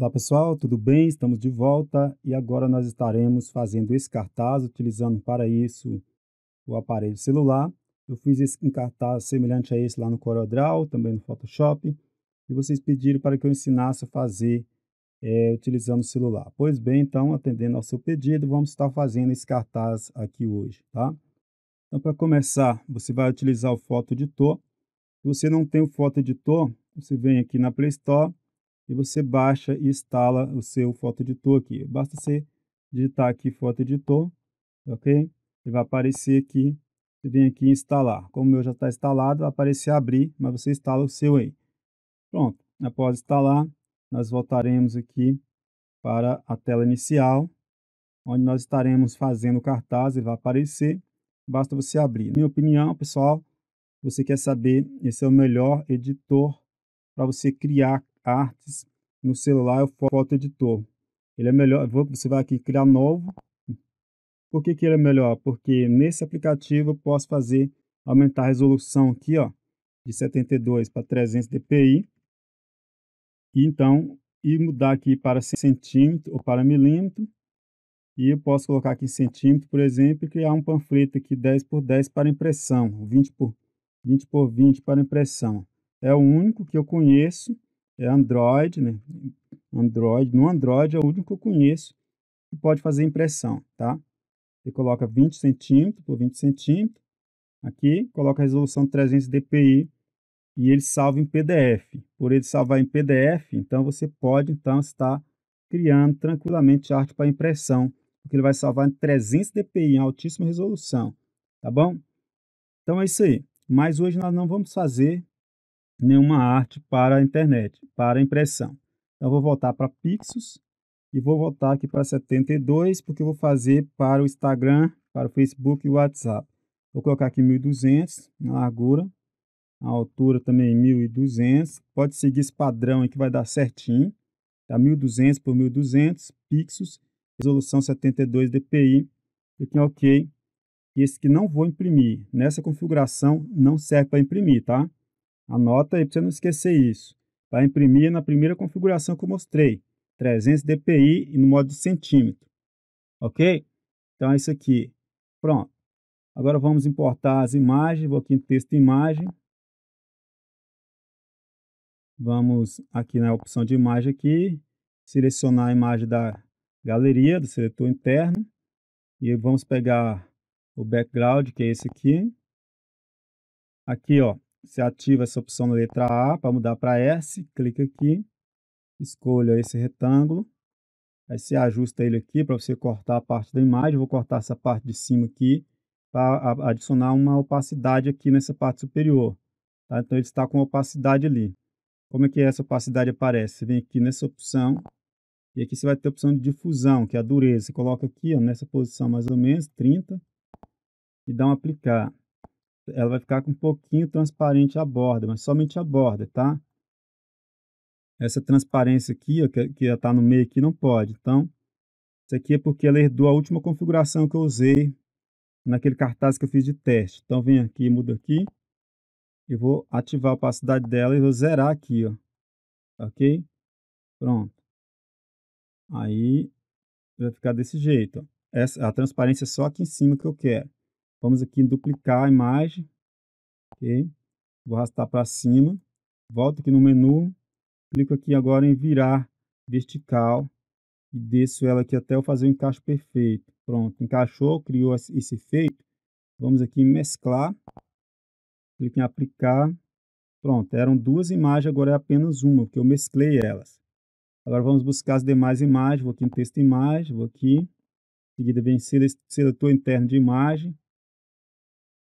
Olá pessoal, tudo bem? Estamos de volta e agora nós estaremos fazendo esse cartaz, utilizando para isso o aparelho celular. Eu fiz esse um cartaz semelhante a esse lá no CorelDRAW, também no Photoshop, e vocês pediram para que eu ensinasse a fazer é, utilizando o celular. Pois bem, então, atendendo ao seu pedido, vamos estar fazendo esse cartaz aqui hoje, tá? Então, para começar, você vai utilizar o Foto Editor. Se você não tem o Foto Editor, você vem aqui na Play Store e você baixa e instala o seu fotoeditor aqui. Basta você digitar aqui fotoeditor, ok? E vai aparecer aqui, você vem aqui instalar. Como o meu já está instalado, vai aparecer abrir, mas você instala o seu aí. Pronto, após instalar, nós voltaremos aqui para a tela inicial, onde nós estaremos fazendo o cartaz ele vai aparecer. Basta você abrir. Na minha opinião, pessoal, você quer saber, esse é o melhor editor para você criar artes no celular é o foto editor. Ele é melhor, você vai aqui criar novo. Por que, que ele é melhor? Porque nesse aplicativo eu posso fazer aumentar a resolução aqui, ó, de 72 para 300 dpi. E então, e mudar aqui para centímetro ou para milímetro. E eu posso colocar aqui centímetro, por exemplo, e criar um panfleto aqui 10 por 10 para impressão, 20 por 20 por 20 para impressão. É o único que eu conheço é Android, né? Android, no Android é o único que eu conheço que pode fazer impressão, tá? Você coloca 20 centímetros por 20 centímetros, aqui, coloca a resolução 300 dpi e ele salva em PDF. Por ele salvar em PDF, então você pode então estar criando tranquilamente arte para impressão, porque ele vai salvar em 300 dpi em altíssima resolução, tá bom? Então é isso aí. Mas hoje nós não vamos fazer nenhuma arte para a internet, para a impressão. Então, eu vou voltar para Pixels e vou voltar aqui para 72, porque eu vou fazer para o Instagram, para o Facebook e o WhatsApp. Vou colocar aqui 1200 na largura, a altura também 1200. Pode seguir esse padrão aí que vai dar certinho. Tá 1200 por 1200 pixels, resolução 72 dpi. Clique em OK. Esse que não vou imprimir. Nessa configuração não serve para imprimir, tá? Anota aí para você não esquecer isso. Vai imprimir na primeira configuração que eu mostrei, 300 dpi e no modo centímetro. Ok? Então é isso aqui. Pronto. Agora vamos importar as imagens. Vou aqui em texto e imagem. Vamos aqui na opção de imagem aqui, selecionar a imagem da galeria, do seletor interno. E vamos pegar o background, que é esse aqui. Aqui, ó, você ativa essa opção na letra A para mudar para S, clica aqui, escolha esse retângulo, aí você ajusta ele aqui para você cortar a parte da imagem, vou cortar essa parte de cima aqui para adicionar uma opacidade aqui nessa parte superior. Tá? Então ele está com opacidade ali. Como é que essa opacidade aparece? Você vem aqui nessa opção e aqui você vai ter a opção de difusão, que é a dureza. Você coloca aqui ó, nessa posição mais ou menos, 30, e dá um aplicar ela vai ficar com um pouquinho transparente a borda, mas somente a borda, tá? Essa transparência aqui, ó, que está no meio aqui, não pode. Então, isso aqui é porque ela herdou a última configuração que eu usei naquele cartaz que eu fiz de teste. Então, vem aqui, muda aqui. Eu vou ativar a opacidade dela e vou zerar aqui, ó. Ok? Pronto. Aí, vai ficar desse jeito, ó. Essa, a transparência é só aqui em cima que eu quero. Vamos aqui duplicar a imagem. Okay? Vou arrastar para cima. Volto aqui no menu. Clico aqui agora em virar vertical. E desço ela aqui até eu fazer o encaixe perfeito. Pronto, encaixou, criou esse efeito. Vamos aqui em mesclar. clico em aplicar. Pronto, eram duas imagens, agora é apenas uma, porque eu mesclei elas. Agora vamos buscar as demais imagens. Vou aqui em texto imagem, vou aqui. Em seguida vem seletor interno de imagem.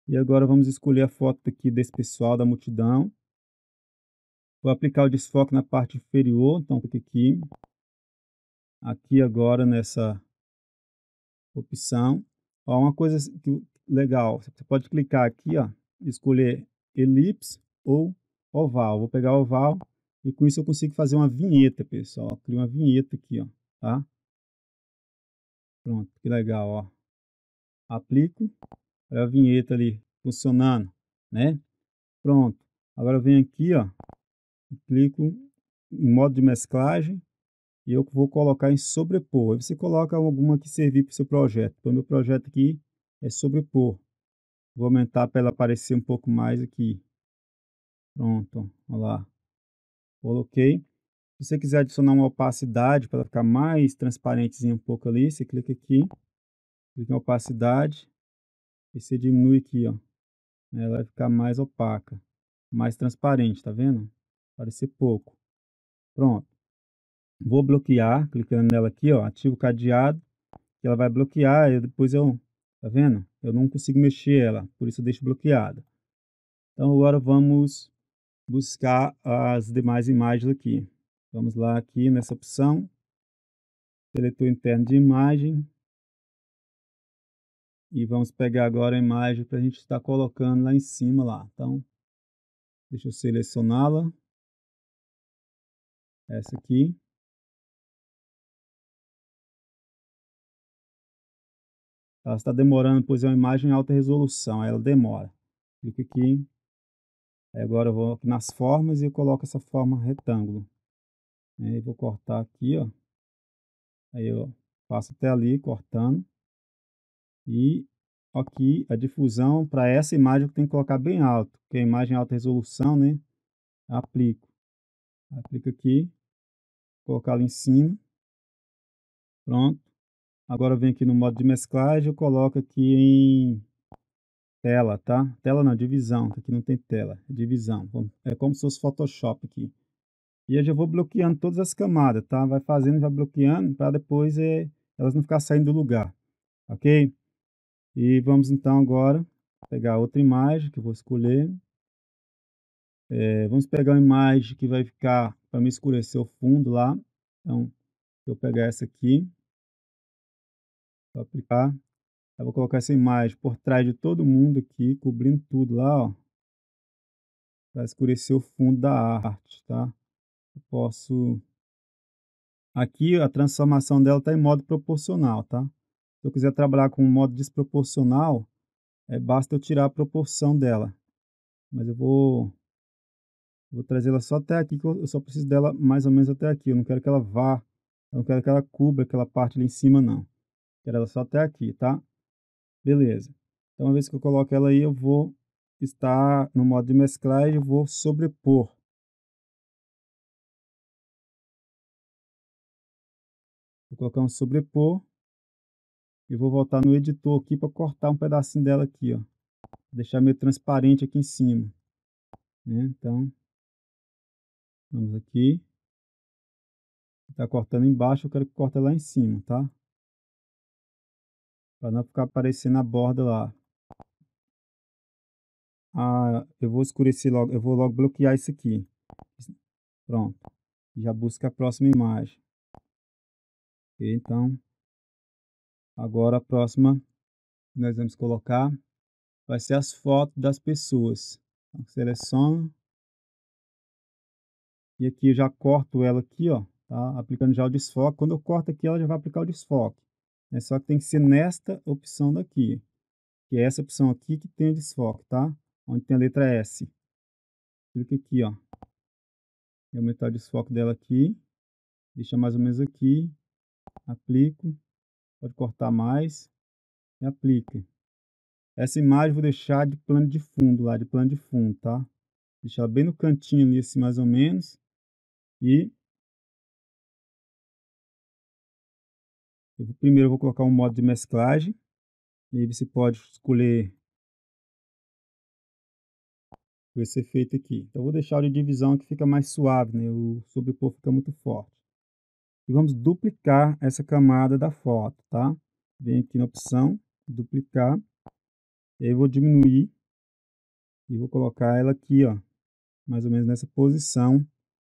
E agora vamos escolher a foto aqui desse pessoal, da multidão. Vou aplicar o desfoque na parte inferior, então clique aqui. Aqui agora nessa opção. Ó, uma coisa que, legal, você pode clicar aqui, ó, escolher elipse ou oval. Vou pegar oval e com isso eu consigo fazer uma vinheta, pessoal. crio uma vinheta aqui, ó, tá? Pronto, que legal, ó. Aplico Olha a vinheta ali funcionando, né? Pronto. Agora eu venho aqui, ó, clico em modo de mesclagem e eu vou colocar em sobrepor. Aí você coloca alguma que servir para o seu projeto. Então, meu projeto aqui é sobrepor. Vou aumentar para ela aparecer um pouco mais aqui. Pronto, olha lá. Coloquei. Se você quiser adicionar uma opacidade para ela ficar mais transparentezinha um pouco ali, você clica aqui, clica em opacidade, e se diminui aqui, ó, ela vai ficar mais opaca, mais transparente, tá vendo? Parecer pouco. Pronto. Vou bloquear, clicando nela aqui, ó, ativo o cadeado, que ela vai bloquear e depois eu, tá vendo? Eu não consigo mexer ela, por isso eu deixo bloqueada. Então agora vamos buscar as demais imagens aqui. Vamos lá aqui nessa opção, seletor interno de imagem, e vamos pegar agora a imagem para a gente estar tá colocando lá em cima lá. Então, deixa eu selecioná-la. Essa aqui. Ela está demorando, pois é uma imagem em alta resolução, ela demora. Clico aqui. Aí agora eu vou aqui nas formas e coloco essa forma retângulo. Aí vou cortar aqui, ó. Aí eu passo até ali, cortando. E aqui a difusão para essa imagem que tem que colocar bem alto, porque a imagem é alta resolução, né? Aplico. Aplico aqui, colocar lá em cima. Pronto. Agora vem aqui no modo de mesclagem, eu coloco aqui em tela, tá? Tela não, divisão, aqui não tem tela, é divisão. É como se fosse Photoshop aqui. E eu já vou bloqueando todas as camadas, tá? Vai fazendo, vai bloqueando, para depois é, elas não ficar saindo do lugar, ok? E vamos então agora pegar outra imagem que eu vou escolher. É, vamos pegar uma imagem que vai ficar para me escurecer o fundo lá. Então, eu pegar essa aqui. Vou aplicar. Eu vou colocar essa imagem por trás de todo mundo aqui, cobrindo tudo lá, ó. Para escurecer o fundo da arte, tá? Eu posso... Aqui a transformação dela está em modo proporcional, tá? Se eu quiser trabalhar com um modo desproporcional, é, basta eu tirar a proporção dela. Mas eu vou, vou trazer ela só até aqui, que eu, eu só preciso dela mais ou menos até aqui. Eu não quero que ela vá, eu não quero que ela cubra aquela parte ali em cima, não. Quero ela só até aqui, tá? Beleza. Então, uma vez que eu coloco ela aí, eu vou estar no modo de mesclar e eu vou sobrepor. Vou colocar um sobrepor eu vou voltar no editor aqui para cortar um pedacinho dela aqui, ó. Deixar meio transparente aqui em cima. Né? Então, vamos aqui. Está cortando embaixo, eu quero que corte lá em cima, tá? Para não ficar aparecendo a borda lá. Ah, eu vou escurecer logo, eu vou logo bloquear isso aqui. Pronto. Já busca a próxima imagem. Okay, então, Agora a próxima que nós vamos colocar vai ser as fotos das pessoas. Então, seleciono. E aqui eu já corto ela aqui, ó, tá? aplicando já o desfoque. Quando eu corto aqui, ela já vai aplicar o desfoque. É Só que tem que ser nesta opção daqui, que é essa opção aqui que tem o desfoque, tá? Onde tem a letra S. Clica aqui, ó. E aumentar o desfoque dela aqui. Deixa mais ou menos aqui. Aplico. Pode cortar mais e aplica. Essa imagem vou deixar de plano de fundo lá, de plano de fundo, tá? Deixar bem no cantinho ali, assim, mais ou menos. E eu vou, primeiro eu vou colocar um modo de mesclagem. E aí você pode escolher esse efeito aqui. Então vou deixar o de divisão que fica mais suave, né? O sobrepor fica muito forte e vamos duplicar essa camada da foto, tá? Vem aqui na opção, duplicar, e aí eu vou diminuir e vou colocar ela aqui, ó, mais ou menos nessa posição,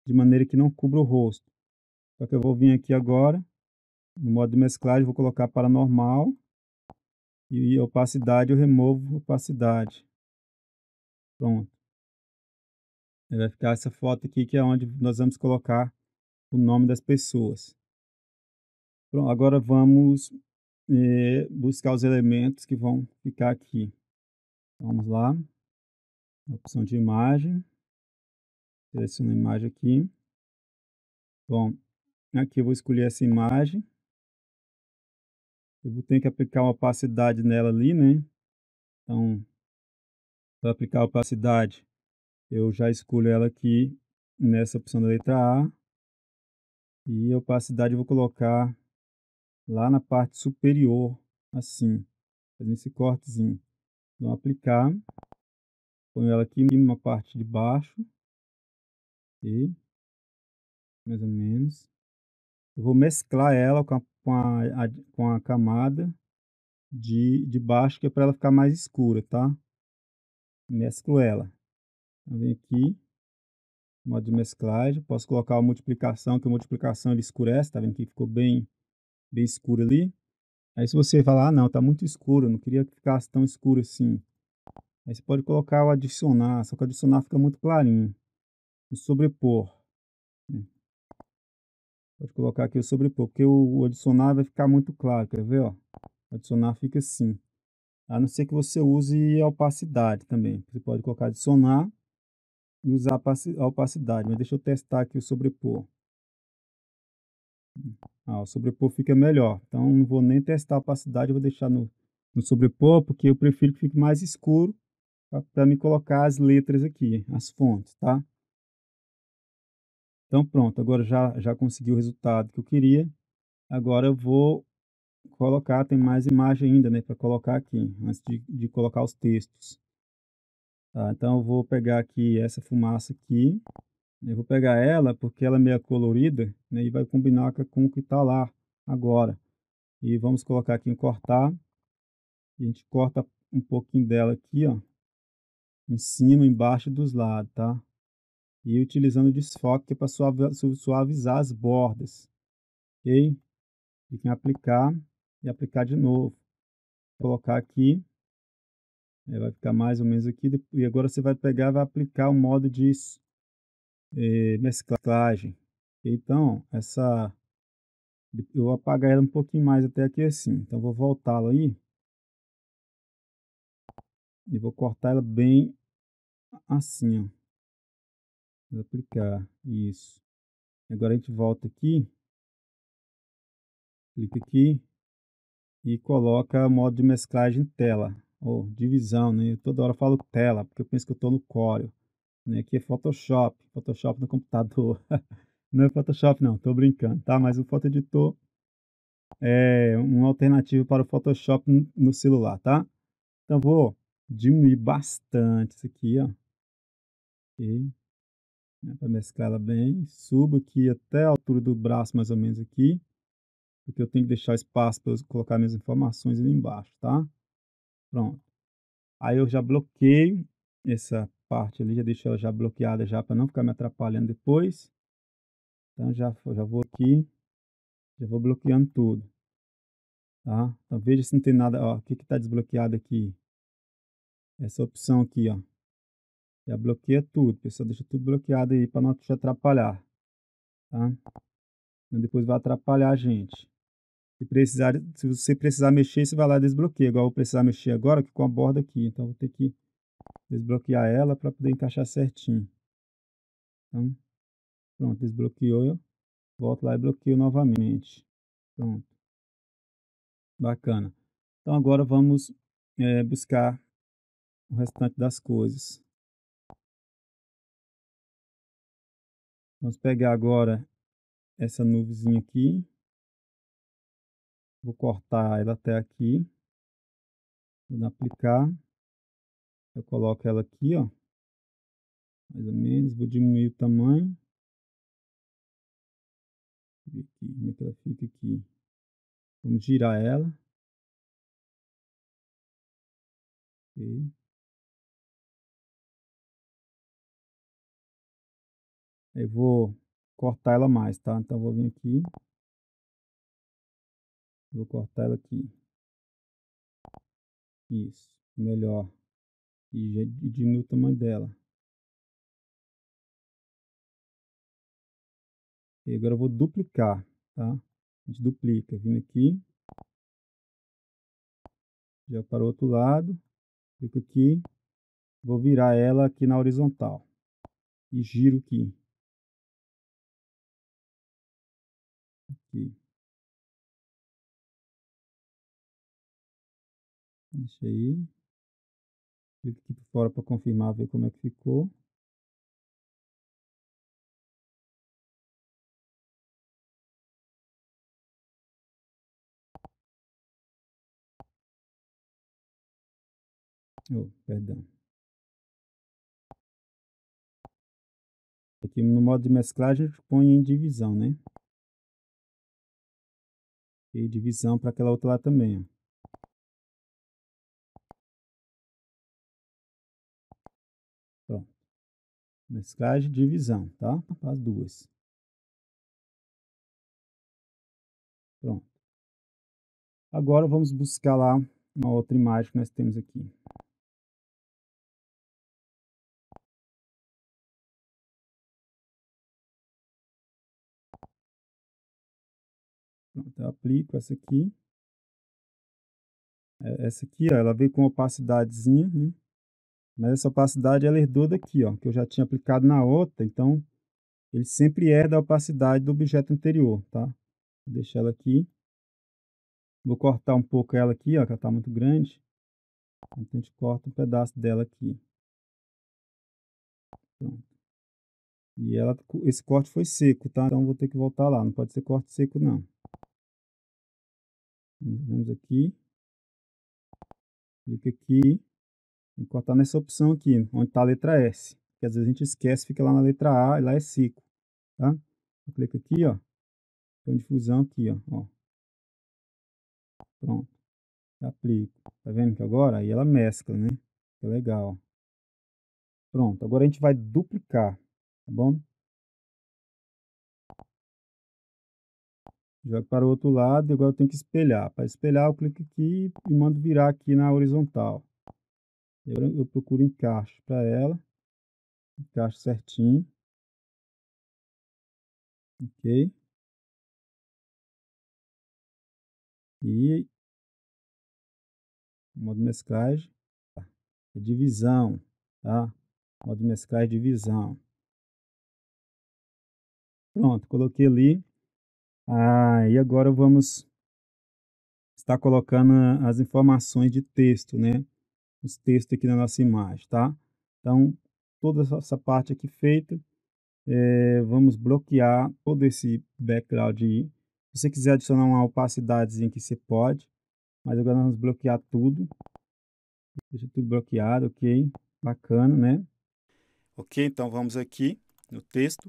de maneira que não cubra o rosto. Só que eu vou vir aqui agora, no modo de mesclagem, vou colocar para normal, e opacidade eu removo opacidade. Pronto. vai ficar essa foto aqui, que é onde nós vamos colocar o nome das pessoas. Pronto, agora vamos é, buscar os elementos que vão ficar aqui. Então, vamos lá, opção de imagem, seleciono a imagem aqui. Bom, aqui eu vou escolher essa imagem. Eu vou ter que aplicar uma opacidade nela ali, né? Então, para aplicar a opacidade, eu já escolho ela aqui nessa opção da letra A e opacidade eu vou colocar lá na parte superior, assim, fazendo esse cortezinho. vou aplicar, ponho ela aqui na parte de baixo, e Mais ou menos. Eu vou mesclar ela com a, com a, com a camada de, de baixo, que é para ela ficar mais escura, tá? Mesclo ela. Então, vem aqui, modo de mesclagem. Posso colocar a multiplicação, que a multiplicação ele escurece, tá vendo que ficou bem, bem escuro ali. Aí se você falar, ah, não, tá muito escuro, não queria que ficasse tão escuro assim. Aí você pode colocar o adicionar, só que o adicionar fica muito clarinho. O sobrepor. Né? Pode colocar aqui o sobrepor, porque o adicionar vai ficar muito claro, quer ver? Ó? O adicionar fica assim. A não ser que você use a opacidade também. Você pode colocar adicionar e usar a opacidade. Mas deixa eu testar aqui o sobrepor. Ah, o sobrepor fica melhor. Então, não vou nem testar a opacidade, vou deixar no, no sobrepor, porque eu prefiro que fique mais escuro para me colocar as letras aqui, as fontes, tá? Então, pronto. Agora já, já consegui o resultado que eu queria. Agora eu vou colocar, tem mais imagem ainda, né, para colocar aqui, antes de, de colocar os textos. Tá, então eu vou pegar aqui essa fumaça aqui. Eu vou pegar ela porque ela é meio colorida né, e vai combinar com o que está lá agora. E vamos colocar aqui em cortar. A gente corta um pouquinho dela aqui, ó. Em cima, embaixo dos lados, tá? E utilizando o desfoque para suavizar as bordas. Ok? Fica em aplicar e aplicar de novo. Vou colocar aqui Aí é, vai ficar mais ou menos aqui. E agora você vai pegar vai aplicar o modo de eh, mesclagem. Então, essa... Eu vou apagar ela um pouquinho mais até aqui assim. Então, vou voltá-la aí. E vou cortar ela bem assim, ó. Vou aplicar. Isso. Agora a gente volta aqui. Clica aqui. E coloca modo de mesclagem tela ou divisão, né? Eu toda hora falo tela, porque eu penso que eu estou no Corel, né? aqui é Photoshop, Photoshop no computador. não é Photoshop não, estou brincando, tá? Mas o Fotoeditor é uma alternativa para o Photoshop no celular, tá? Então vou diminuir bastante isso aqui, ó. Ok. Né, para mesclar ela bem. Subo aqui até a altura do braço, mais ou menos aqui. Porque eu tenho que deixar espaço para colocar minhas informações ali embaixo, tá? Pronto. Aí eu já bloqueio essa parte ali, já deixo ela já bloqueada já para não ficar me atrapalhando depois. Então já, já vou aqui, já vou bloqueando tudo. Tá? Então veja se não tem nada, ó, o que está desbloqueado aqui. Essa opção aqui, ó. Já bloqueia tudo, pessoal, deixa tudo bloqueado aí para não te atrapalhar. Tá? Então, depois vai atrapalhar a gente. Se, precisar, se você precisar mexer, você vai lá e desbloqueia. Igual eu vou precisar mexer agora com a borda aqui. Então, vou ter que desbloquear ela para poder encaixar certinho. Então, pronto, desbloqueou. Eu volto lá e bloqueio novamente. Pronto. Bacana. Então, agora vamos é, buscar o restante das coisas. Vamos pegar agora essa nuvem aqui. Vou cortar ela até aqui. Vou aplicar. Eu coloco ela aqui, ó. Mais ou menos. Vou diminuir o tamanho. Aqui, como é que ela fica aqui? Vamos girar ela. Ok. Eu vou cortar ela mais, tá? Então, vou vir aqui. Vou cortar ela aqui. Isso, melhor. E diminui o tamanho dela. E agora eu vou duplicar, tá? A gente duplica, vindo aqui. Já para o outro lado. Clico aqui. Vou virar ela aqui na horizontal. E giro aqui. Deixa aí. Clico aqui fora para confirmar, ver como é que ficou. Oh, perdão. Aqui no modo de mesclagem, a gente põe em divisão, né? E divisão para aquela outra lá também, ó. mesclagem de divisão, tá? As duas. Pronto. Agora vamos buscar lá uma outra imagem que nós temos aqui. Pronto, eu aplico essa aqui. É, essa aqui, ó, ela veio com opacidadezinha, né? Mas essa opacidade ela herdou daqui, ó, que eu já tinha aplicado na outra, então ele sempre herda é a opacidade do objeto anterior, tá? Vou deixar ela aqui. Vou cortar um pouco ela aqui, ó, que ela está muito grande. Então a gente corta um pedaço dela aqui. Pronto. E ela, esse corte foi seco, tá? Então vou ter que voltar lá, não pode ser corte seco não. Vamos aqui. Clica aqui cortar tá nessa opção aqui, onde está a letra S. Que às vezes a gente esquece, fica lá na letra A e lá é seco. Tá? Eu clico aqui, ó. Põe difusão aqui, ó. ó. Pronto. Aplico. Tá vendo que agora aí ela mescla, né? Que legal. Pronto. Agora a gente vai duplicar, tá bom? Jogo para o outro lado e agora eu tenho que espelhar. Para espelhar eu clico aqui e mando virar aqui na horizontal. Eu, eu procuro encaixe para ela. Encaixe certinho. Ok. E modo mesclagem, tá? É divisão, tá? Modo mesclagem, divisão. Pronto, coloquei ali. Ah, e agora vamos estar colocando as informações de texto, né? os textos aqui na nossa imagem, tá? Então, toda essa parte aqui feita, é, vamos bloquear todo esse background aí. Se você quiser adicionar uma opacidadezinha que você pode, mas agora nós vamos bloquear tudo. Deixa tudo bloqueado, ok? Bacana, né? Ok, então vamos aqui no texto.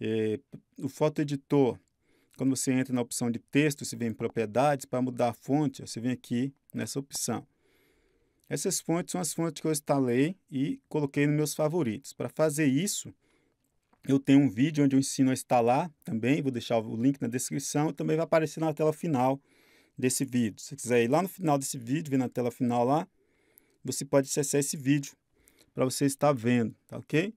É, o foto editor, quando você entra na opção de texto, você vem em propriedades, para mudar a fonte, você vem aqui nessa opção. Essas fontes são as fontes que eu instalei e coloquei nos meus favoritos. Para fazer isso, eu tenho um vídeo onde eu ensino a instalar também, vou deixar o link na descrição e também vai aparecer na tela final desse vídeo. Se você quiser ir lá no final desse vídeo, vir na tela final lá, você pode acessar esse vídeo para você estar vendo, tá ok?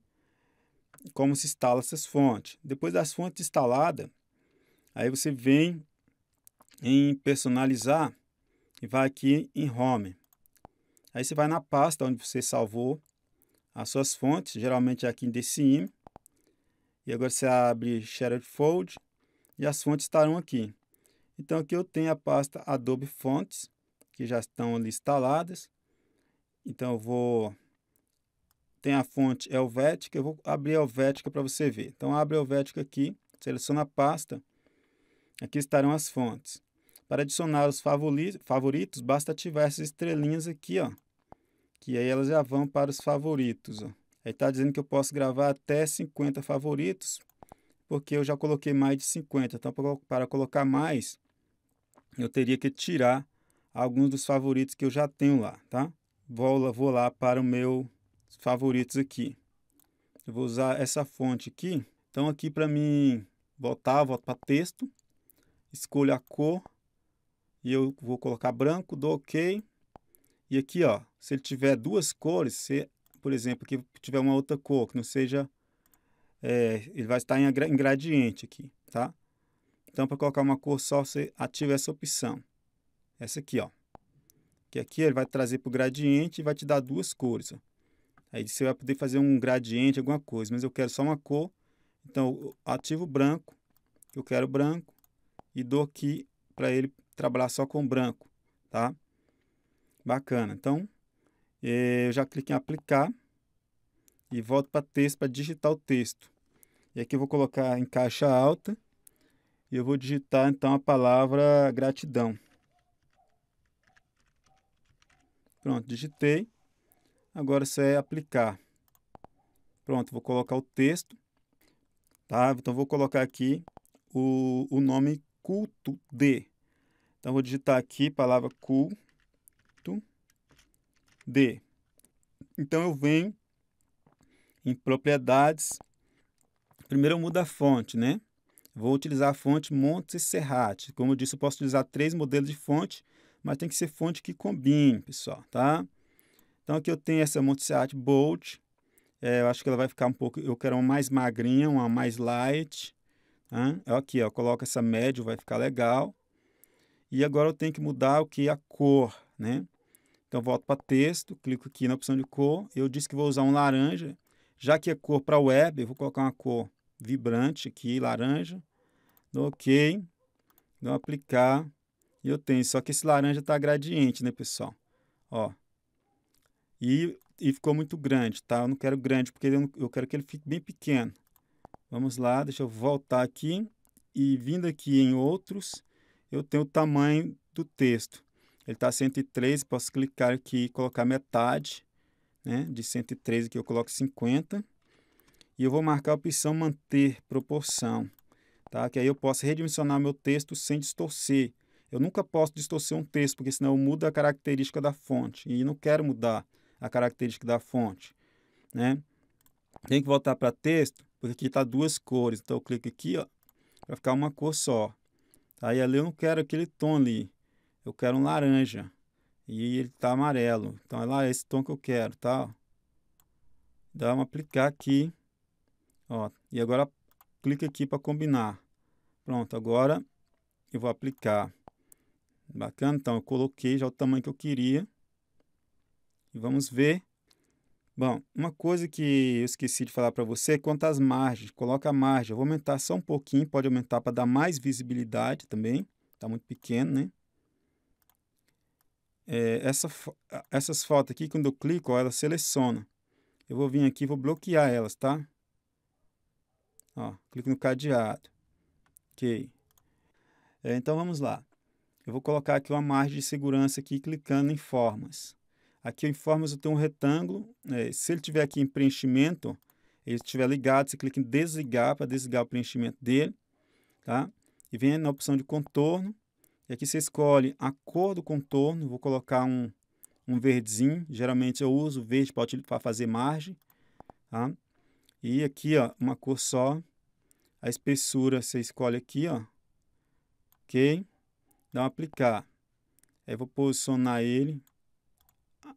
Como se instala essas fontes. Depois das fontes instaladas, aí você vem em personalizar e vai aqui em home. Aí você vai na pasta onde você salvou as suas fontes, geralmente é aqui em DCIM. E agora você abre Shared Fold e as fontes estarão aqui. Então aqui eu tenho a pasta Adobe Fontes, que já estão ali instaladas. Então eu vou... Tem a fonte Helvética, eu vou abrir Helvética para você ver. Então abre Helvética aqui, seleciona a pasta. Aqui estarão as fontes. Para adicionar os favoritos, basta ativar essas estrelinhas aqui, ó que aí elas já vão para os favoritos. Ó. Aí está dizendo que eu posso gravar até 50 favoritos, porque eu já coloquei mais de 50. Então, para colocar mais, eu teria que tirar alguns dos favoritos que eu já tenho lá, tá? Vou lá, vou lá para o meu favoritos aqui. Eu vou usar essa fonte aqui. Então, aqui para mim voltar, volto para texto, escolho a cor e eu vou colocar branco, dou OK. E aqui, ó, se ele tiver duas cores, se, por exemplo, que tiver uma outra cor, que não seja... É, ele vai estar em, em gradiente aqui, tá? Então, para colocar uma cor só, você ativa essa opção. Essa aqui, ó. Que aqui ele vai trazer para o gradiente e vai te dar duas cores, ó. Aí você vai poder fazer um gradiente, alguma coisa, mas eu quero só uma cor. Então, ativo branco, eu quero branco, e dou aqui para ele trabalhar só com branco, tá? Bacana. Então, eh, eu já clico em aplicar e volto para texto, para digitar o texto. E aqui eu vou colocar em caixa alta e eu vou digitar então a palavra gratidão. Pronto, digitei. Agora isso é aplicar. Pronto, vou colocar o texto. Tá? Então vou colocar aqui o, o nome culto d Então vou digitar aqui palavra culto ponto D. Então eu venho em propriedades. Primeiro eu mudo a fonte, né? Vou utilizar a fonte Montserrat. Como eu disse, eu posso utilizar três modelos de fonte, mas tem que ser fonte que combine, pessoal, tá? Então aqui eu tenho essa Montserrat Bold. É, eu acho que ela vai ficar um pouco... Eu quero uma mais magrinha, uma mais light. Tá? Aqui, ó, coloco essa média, vai ficar legal. E agora eu tenho que mudar o que? A cor, né? Então, eu volto para texto, clico aqui na opção de cor. Eu disse que vou usar um laranja. Já que é cor para web, eu vou colocar uma cor vibrante aqui, laranja. no OK. vou aplicar. E eu tenho. Só que esse laranja está gradiente, né, pessoal? Ó. E, e ficou muito grande, tá? Eu não quero grande, porque eu, não, eu quero que ele fique bem pequeno. Vamos lá, deixa eu voltar aqui. E vindo aqui em outros, eu tenho o tamanho do texto. Ele está 113, posso clicar aqui e colocar metade, né? De 113 aqui eu coloco 50. E eu vou marcar a opção manter proporção, tá? Que aí eu posso redimensionar meu texto sem distorcer. Eu nunca posso distorcer um texto, porque senão eu mudo a característica da fonte. E não quero mudar a característica da fonte, né? Tem que voltar para texto, porque aqui está duas cores. Então eu clico aqui, ó, para ficar uma cor só. Aí ali eu não quero aquele tom ali eu quero um laranja e ele tá amarelo. Então é lá ah, esse tom que eu quero, tá? Dá uma aplicar aqui, ó. E agora clica aqui para combinar. Pronto, agora eu vou aplicar. Bacana, então eu coloquei já o tamanho que eu queria. E vamos ver. Bom, uma coisa que eu esqueci de falar para você é quanto às margens. Coloca a margem. Eu vou aumentar só um pouquinho, pode aumentar para dar mais visibilidade também. Tá muito pequeno, né? é, essa, essas fotos aqui, quando eu clico, ó, ela seleciona. Eu vou vir aqui e vou bloquear elas, tá? Ó, clico no cadeado. Ok. É, então, vamos lá. Eu vou colocar aqui uma margem de segurança aqui, clicando em formas. Aqui em formas eu tenho um retângulo. É, se ele tiver aqui em preenchimento, ele estiver ligado, você clica em desligar para desligar o preenchimento dele, tá? E vem na opção de contorno e aqui você escolhe a cor do contorno, vou colocar um, um verdezinho, geralmente eu uso verde para fazer margem, tá? E aqui, ó, uma cor só, a espessura você escolhe aqui, ó, ok? Dá um aplicar. Aí eu vou posicionar ele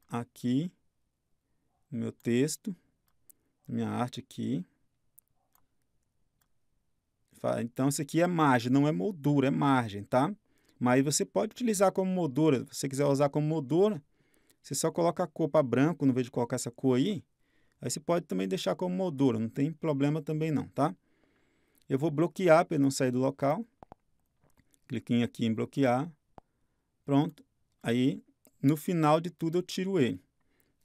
aqui no meu texto, minha arte aqui. Então, isso aqui é margem, não é moldura, é margem, tá? Mas você pode utilizar como moldura. Se você quiser usar como moldura, você só coloca a cor para branco, no vez de colocar essa cor aí. Aí você pode também deixar como moldura, não tem problema também não, tá? Eu vou bloquear para ele não sair do local. Cliquinho aqui em bloquear. Pronto. Aí, no final de tudo, eu tiro ele.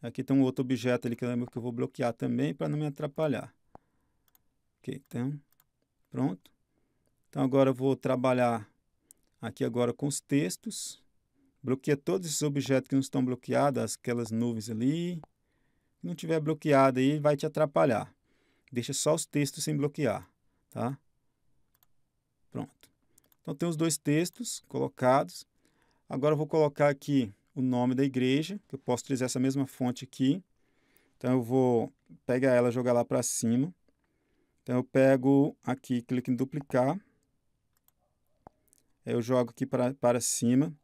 Aqui tem um outro objeto ali que eu, que eu vou bloquear também para não me atrapalhar. Ok, então, pronto. Então, agora eu vou trabalhar aqui agora com os textos. Bloqueia todos esses objetos que não estão bloqueados, aquelas nuvens ali. Se não tiver bloqueado aí, vai te atrapalhar. Deixa só os textos sem bloquear, tá? Pronto. Então, tem os dois textos colocados. Agora, eu vou colocar aqui o nome da igreja, que eu posso utilizar essa mesma fonte aqui. Então, eu vou pegar ela e jogar lá para cima. Então, eu pego aqui, clico em duplicar eu jogo aqui pra, para cima.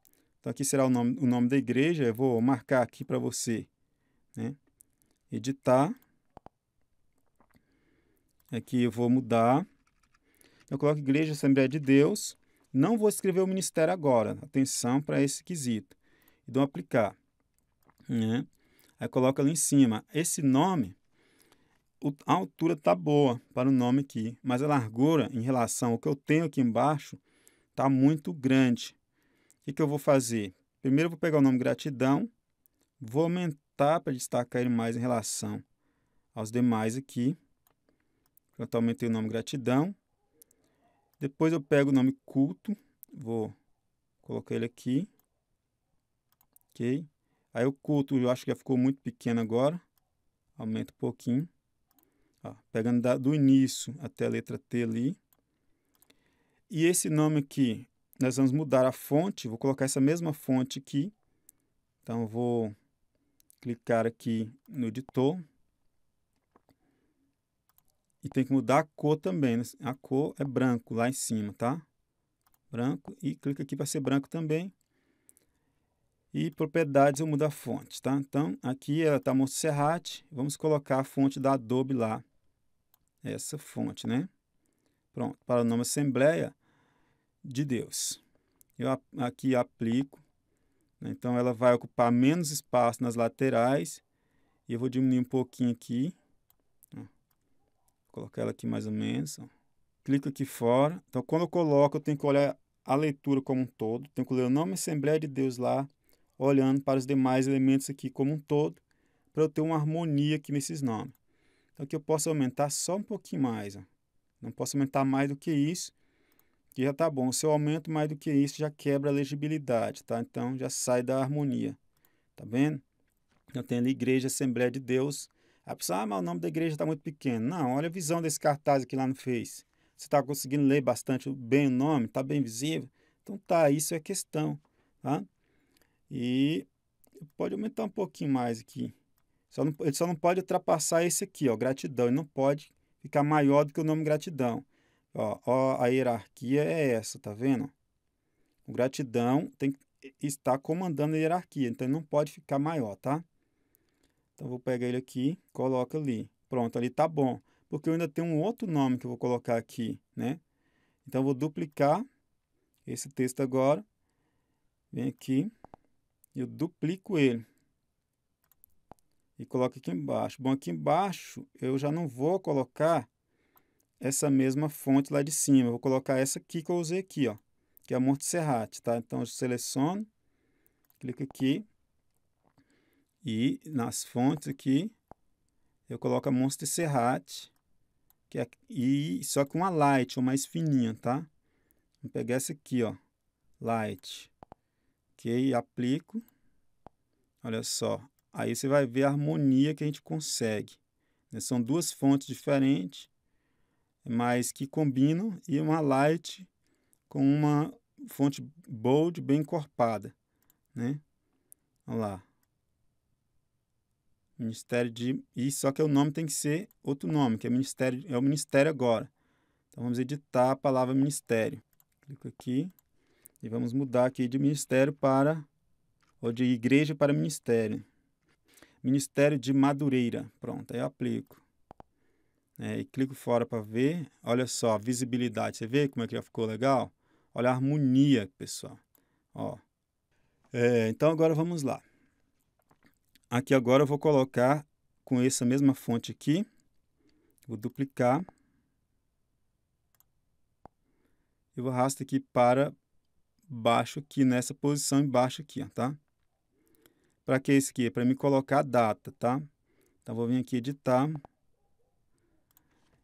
Então, aqui será o nome, o nome da igreja. Eu vou marcar aqui para você. Né? Editar. Aqui eu vou mudar. Eu coloco Igreja Assembleia de Deus. Não vou escrever o ministério agora. Atenção para esse quesito. E dou aplicar. Né? Aí coloca ali em cima. Esse nome, a altura está boa para o nome aqui, mas a largura em relação ao que eu tenho aqui embaixo está muito grande. O que, que eu vou fazer? Primeiro eu vou pegar o nome gratidão, vou aumentar para destacar ele mais em relação aos demais aqui. Pronto, aumentei o nome gratidão. Depois eu pego o nome culto, vou colocar ele aqui. Ok? Aí o culto eu acho que já ficou muito pequeno agora. aumento um pouquinho. Ó, pegando da, do início até a letra T ali. E esse nome aqui, nós vamos mudar a fonte, vou colocar essa mesma fonte aqui. Então, vou clicar aqui no editor. E tem que mudar a cor também. Né? A cor é branco lá em cima, tá? Branco. E clica aqui para ser branco também. E propriedades eu mudo a fonte, tá? Então, aqui ela é está Montserrat. Vamos colocar a fonte da Adobe lá. Essa fonte, né? Pronto. Para o nome Assembleia, de Deus. Eu aqui aplico, né? então ela vai ocupar menos espaço nas laterais, e eu vou diminuir um pouquinho aqui, ó. colocar ela aqui mais ou menos, ó. clico aqui fora. Então, quando eu coloco, eu tenho que olhar a leitura como um todo, tenho que ler o nome Assembleia de Deus lá, olhando para os demais elementos aqui como um todo, para eu ter uma harmonia aqui nesses nomes. Então, aqui eu posso aumentar só um pouquinho mais, ó. não posso aumentar mais do que isso, que já está bom. Se eu aumento mais do que isso, já quebra a legibilidade, tá? Então já sai da harmonia, tá vendo? Eu tenho ali Igreja Assembleia de Deus. A pessoa, ah, mas o nome da igreja está muito pequeno. Não, olha a visão desse cartaz aqui lá no Face. Você está conseguindo ler bastante bem o nome, está bem visível. Então tá, isso é questão, tá? E pode aumentar um pouquinho mais aqui. Só não, ele só não pode ultrapassar esse aqui, ó, gratidão. Ele não pode ficar maior do que o nome gratidão. Ó, ó, a hierarquia é essa, tá vendo? O gratidão tem que estar comandando a hierarquia, então ele não pode ficar maior, tá? Então vou pegar ele aqui, coloca ali. Pronto, ali tá bom, porque eu ainda tenho um outro nome que eu vou colocar aqui, né? Então vou duplicar esse texto agora. Vem aqui eu duplico ele e coloco aqui embaixo. Bom, aqui embaixo eu já não vou colocar essa mesma fonte lá de cima. Eu vou colocar essa aqui que eu usei aqui, ó, que é a Montserrat, tá? Então, eu seleciono, clico aqui e nas fontes aqui eu coloco a Montserrat, que é, e, só com uma light, ou mais fininha, tá? Vou pegar essa aqui, ó, light, ok? Aplico, olha só, aí você vai ver a harmonia que a gente consegue. Né? São duas fontes diferentes, mas que combinam, e uma light com uma fonte bold bem encorpada, né? Olha lá. Ministério de e só que o nome tem que ser outro nome, que é ministério, é o ministério agora. Então vamos editar a palavra ministério. Clico aqui e vamos mudar aqui de ministério para ou de igreja para ministério. Ministério de Madureira. Pronto, aí eu aplico né, e clico fora para ver, olha só, visibilidade. Você vê como é que já ficou legal? Olha a harmonia, pessoal. Ó. É, então, agora vamos lá. Aqui agora eu vou colocar com essa mesma fonte aqui. Vou duplicar. Eu vou arrasto aqui para baixo aqui, nessa posição embaixo aqui, ó, tá? Para que isso aqui? É para me colocar a data, tá? Então, vou vir aqui editar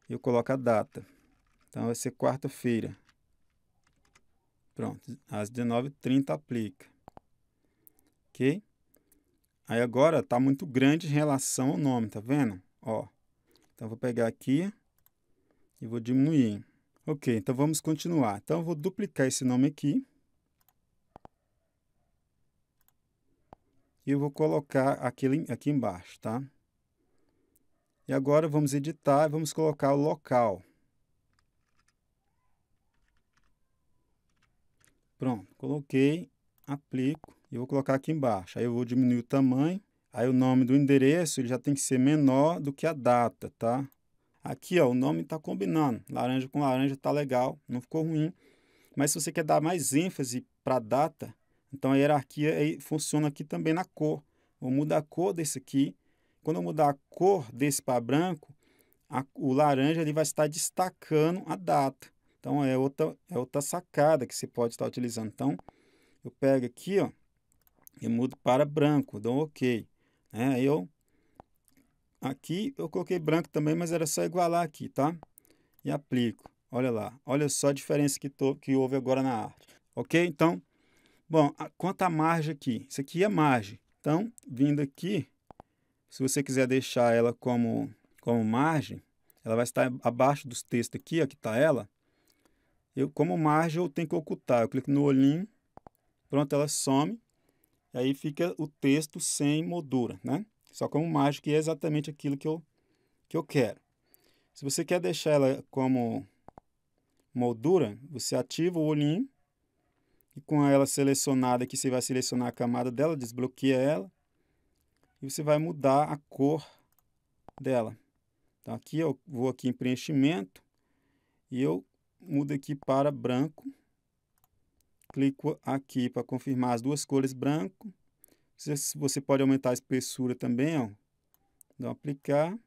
e eu coloco a data. Então vai ser quarta-feira. Pronto, às 19h30 aplica. Ok? Aí agora está muito grande em relação ao nome, tá vendo? Ó, então vou pegar aqui e vou diminuir. Ok, então vamos continuar. Então vou duplicar esse nome aqui. E eu vou colocar aquele aqui embaixo, tá? E agora vamos editar e vamos colocar o local. Pronto, coloquei, aplico e vou colocar aqui embaixo. Aí eu vou diminuir o tamanho. Aí o nome do endereço ele já tem que ser menor do que a data, tá? Aqui, ó, o nome está combinando. Laranja com laranja está legal, não ficou ruim. Mas se você quer dar mais ênfase para a data, então a hierarquia aí eh, funciona aqui também na cor. Vou mudar a cor desse aqui quando eu mudar a cor desse para branco, a, o laranja ele vai estar destacando a data. Então, é outra, é outra sacada que você pode estar utilizando. Então, eu pego aqui ó, e mudo para branco, dou um OK. Né? eu, aqui eu coloquei branco também, mas era só igualar aqui, tá? E aplico. Olha lá, olha só a diferença que, tô, que houve agora na arte. Ok? Então, bom, a, quanto à margem aqui, isso aqui é margem. Então, vindo aqui, se você quiser deixar ela como, como margem, ela vai estar abaixo dos textos aqui, ó, que está ela. Eu, como margem, eu tenho que ocultar. Eu clico no olhinho, pronto, ela some. Aí fica o texto sem moldura, né? Só como margem, que é exatamente aquilo que eu, que eu quero. Se você quer deixar ela como moldura, você ativa o olhinho e com ela selecionada aqui, você vai selecionar a camada dela, desbloqueia ela, e você vai mudar a cor dela. Então, aqui eu vou aqui em preenchimento e eu mudo aqui para branco. Clico aqui para confirmar as duas cores branco. Você, você pode aumentar a espessura também, ó. Então, aplicar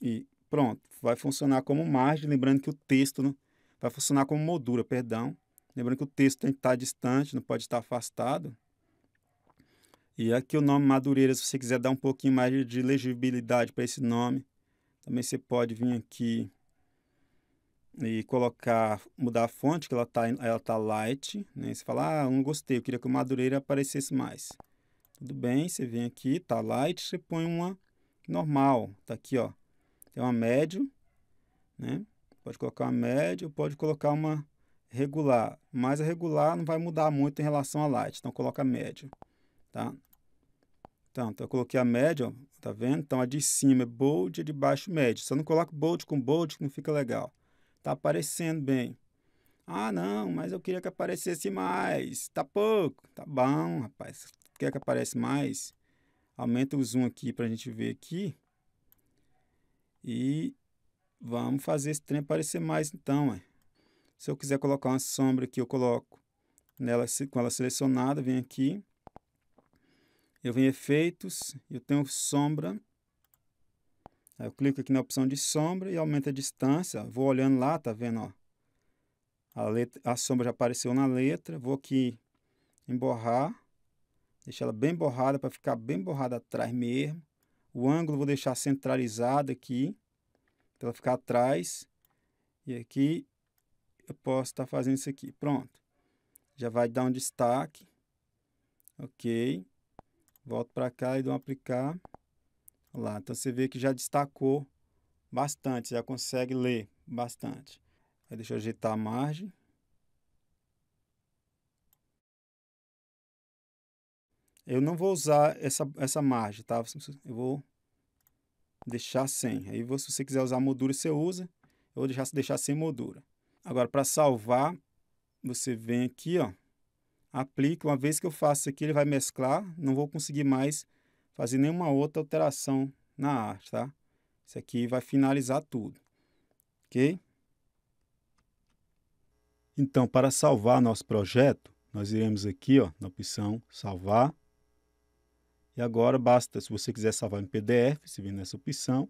e pronto. Vai funcionar como margem, lembrando que o texto não, vai funcionar como moldura, perdão. Lembrando que o texto tem que estar distante, não pode estar afastado. E aqui o nome Madureira, se você quiser dar um pouquinho mais de legibilidade para esse nome, também você pode vir aqui e colocar, mudar a fonte, que ela está ela tá light, né? Você fala, ah, não gostei, eu queria que o Madureira aparecesse mais. Tudo bem, você vem aqui, está light, você põe uma normal, tá aqui, ó. Tem uma médio, né? Pode colocar uma média, pode colocar uma regular, mas a regular não vai mudar muito em relação a light, então coloca médio, tá? Então, então, eu coloquei a média, ó, tá vendo? Então, a de cima é bold e a de baixo média. Só não coloco bold com bold não fica legal. Tá aparecendo bem. Ah, não, mas eu queria que aparecesse mais. Tá pouco. Tá bom, rapaz. Quer que apareça mais? Aumenta o zoom aqui pra gente ver aqui. E vamos fazer esse trem aparecer mais então, Se eu quiser colocar uma sombra aqui, eu coloco nela com ela selecionada, vem aqui eu venho em efeitos, eu tenho sombra. Aí eu clico aqui na opção de sombra e aumenta a distância. Vou olhando lá, tá vendo? Ó. A, letra, a sombra já apareceu na letra. Vou aqui em borrar. Deixar ela bem borrada para ficar bem borrada atrás mesmo. O ângulo vou deixar centralizado aqui, para ela ficar atrás. E aqui eu posso estar tá fazendo isso aqui. Pronto. Já vai dar um destaque. Ok. Volto para cá e dou um aplicar. Lá. Então você vê que já destacou bastante, já consegue ler bastante. Aí deixa eu ajeitar a margem. Eu não vou usar essa, essa margem, tá? Eu vou deixar sem. Aí, se você quiser usar moldura, você usa. Eu vou deixar, deixar sem moldura. Agora, para salvar, você vem aqui, ó aplique, uma vez que eu faço aqui, ele vai mesclar, não vou conseguir mais fazer nenhuma outra alteração na arte, tá? Isso aqui vai finalizar tudo, ok? Então, para salvar nosso projeto, nós iremos aqui ó, na opção salvar. E agora basta, se você quiser salvar em PDF, você vem nessa opção.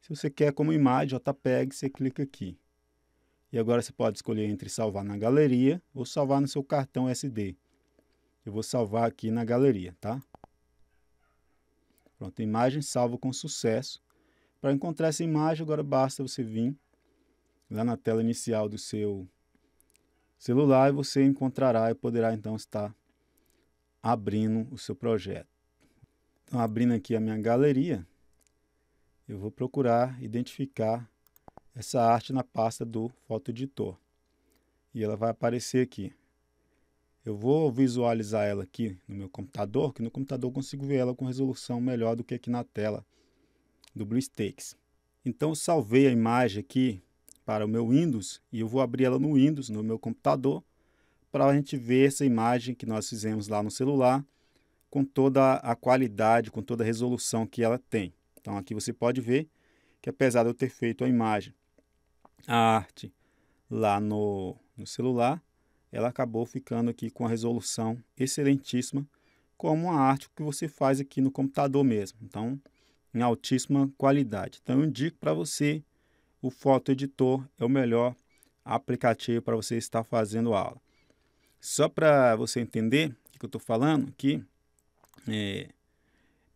Se você quer como imagem, JPEG, tá você clica aqui. E agora você pode escolher entre salvar na galeria ou salvar no seu cartão SD. Eu vou salvar aqui na galeria, tá? Pronto, imagem salva com sucesso. Para encontrar essa imagem, agora basta você vir lá na tela inicial do seu celular e você encontrará e poderá então estar abrindo o seu projeto. Então, abrindo aqui a minha galeria, eu vou procurar identificar essa arte na pasta do fotoeditor. E ela vai aparecer aqui. Eu vou visualizar ela aqui no meu computador, que no computador eu consigo ver ela com resolução melhor do que aqui na tela do BlueStacks. Então eu salvei a imagem aqui para o meu Windows e eu vou abrir ela no Windows, no meu computador, para a gente ver essa imagem que nós fizemos lá no celular com toda a qualidade, com toda a resolução que ela tem. Então aqui você pode ver que apesar de eu ter feito a imagem a arte lá no, no celular, ela acabou ficando aqui com a resolução excelentíssima, como a arte que você faz aqui no computador mesmo. Então, em altíssima qualidade. Então, eu indico para você o Foto Editor, é o melhor aplicativo para você estar fazendo aula. Só para você entender o que eu estou falando aqui, é,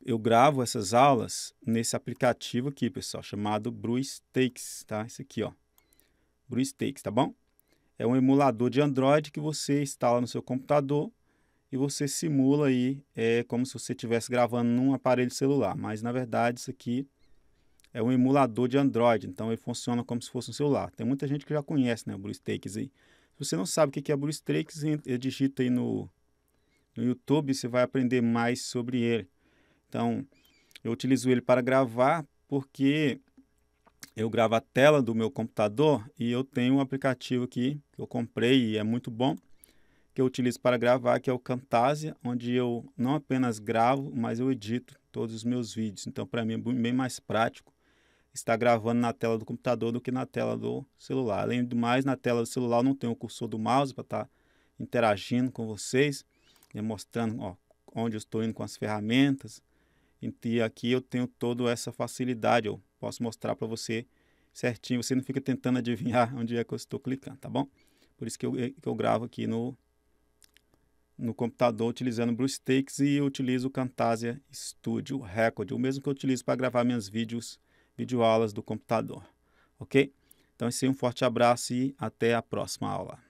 eu gravo essas aulas nesse aplicativo aqui, pessoal, chamado Bruce Takes, tá? Esse aqui, ó. BrueStakes, tá bom? É um emulador de Android que você instala no seu computador e você simula aí é, como se você estivesse gravando num aparelho celular. Mas na verdade isso aqui é um emulador de Android, então ele funciona como se fosse um celular. Tem muita gente que já conhece né, o BlueStakes aí. Se você não sabe o que é BlueStakes, digita aí no, no YouTube, você vai aprender mais sobre ele. Então, eu utilizo ele para gravar porque eu gravo a tela do meu computador e eu tenho um aplicativo aqui que eu comprei e é muito bom, que eu utilizo para gravar, que é o Camtasia, onde eu não apenas gravo, mas eu edito todos os meus vídeos. Então, para mim é bem mais prático estar gravando na tela do computador do que na tela do celular. Além do mais, na tela do celular eu não tenho o cursor do mouse para estar interagindo com vocês, né, mostrando ó, onde eu estou indo com as ferramentas. E aqui eu tenho toda essa facilidade, eu posso mostrar para você certinho. Você não fica tentando adivinhar onde é que eu estou clicando, tá bom? Por isso que eu, que eu gravo aqui no, no computador utilizando Bruce Takes e eu utilizo o Camtasia Studio Record, o mesmo que eu utilizo para gravar minhas vídeos, videoaulas do computador, ok? Então, esse é um forte abraço e até a próxima aula.